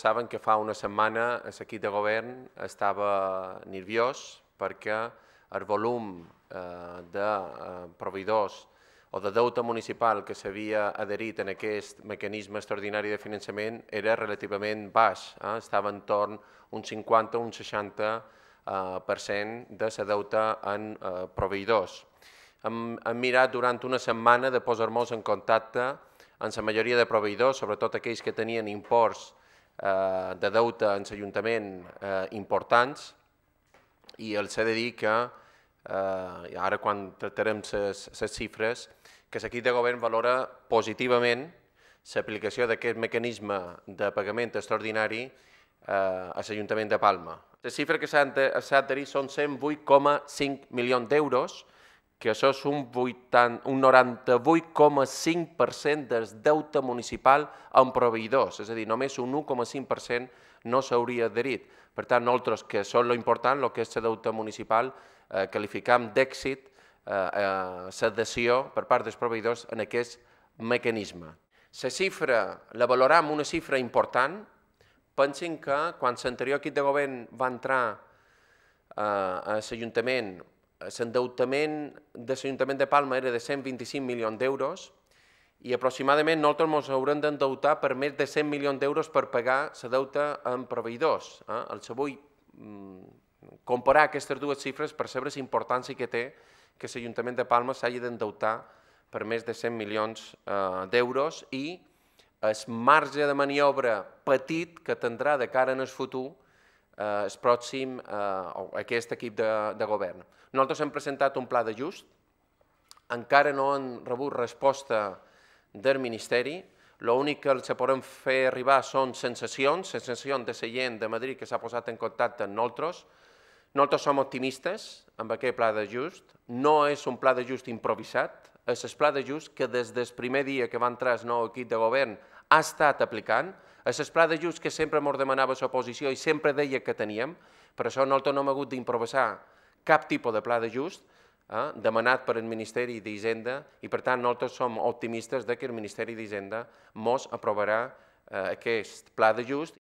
saben que fa una setmana l'equip de govern estava nerviós perquè el volum eh, de eh, proveïdors o de deute municipal que s'havia adherit en aquest mecanisme extraordinari de finançament era relativament baix, eh? estava torn un 50 o un 60 eh, per cent de la deute en eh, proveïdors. Hem, hem mirat durant una setmana de posar-nos en contacte amb la majoria de proveïdors, sobretot aquells que tenien imports eh, de deute en l'Ajuntament eh, importants i els he de dir que, eh, ara quan tractarem les xifres, que l'equip de govern valora positivament l'aplicació d'aquest mecanisme de pagament extraordinari eh, a l'Ajuntament de Palma. Les xifres que s'han de, de dir són 108,5 milions d'euros, que això és un, 80, un 98,5% del deute municipal en proveïdors, és a dir, només un 1,5% no s'hauria adherit. Per tant, nosaltres, que són lo important, el que és el deute municipal, eh, qualificam d'èxit l'adhesió eh, eh, per part dels proveïdors en aquest mecanisme. La xifra la valoram una xifra important. Pensin que quan l'anterior equip de govern va entrar eh, a l'Ajuntament l'endeutament de l'Ajuntament de Palma era de 125 milions d'euros i aproximadament nosaltres ens haurem d'endeutar per més de 100 milions d'euros per pagar la deuta en proveïdors. Eh? El que vull mm, comparar aquestes dues xifres per saber la importància que té que l'Ajuntament de Palma s'hagi d'endeutar per més de 100 milions eh, d'euros i el marge de maniobra petit que tindrà de cara en el futur eh, pròxim eh, aquest equip de, de govern. Nosaltres hem presentat un pla d'ajust, encara no han rebut resposta del Ministeri, l'únic que els podem fer arribar són sensacions, sensacions de la gent de Madrid que s'ha posat en contacte amb nosaltres. Nosaltres som optimistes amb aquest pla d'ajust, no és un pla d'ajust improvisat, és el pla d'ajust que des del primer dia que va entrar el nou equip de govern ha estat aplicant, a les de just que sempre ens demanava l'oposició i sempre deia que teníem, per això nosaltres no hem hagut d'improvisar cap tipus de pla de eh, demanat per el Ministeri d'Hisenda i, per tant, nosaltres som optimistes de que el Ministeri d'Hisenda mos aprovarà eh, aquest pla d'ajust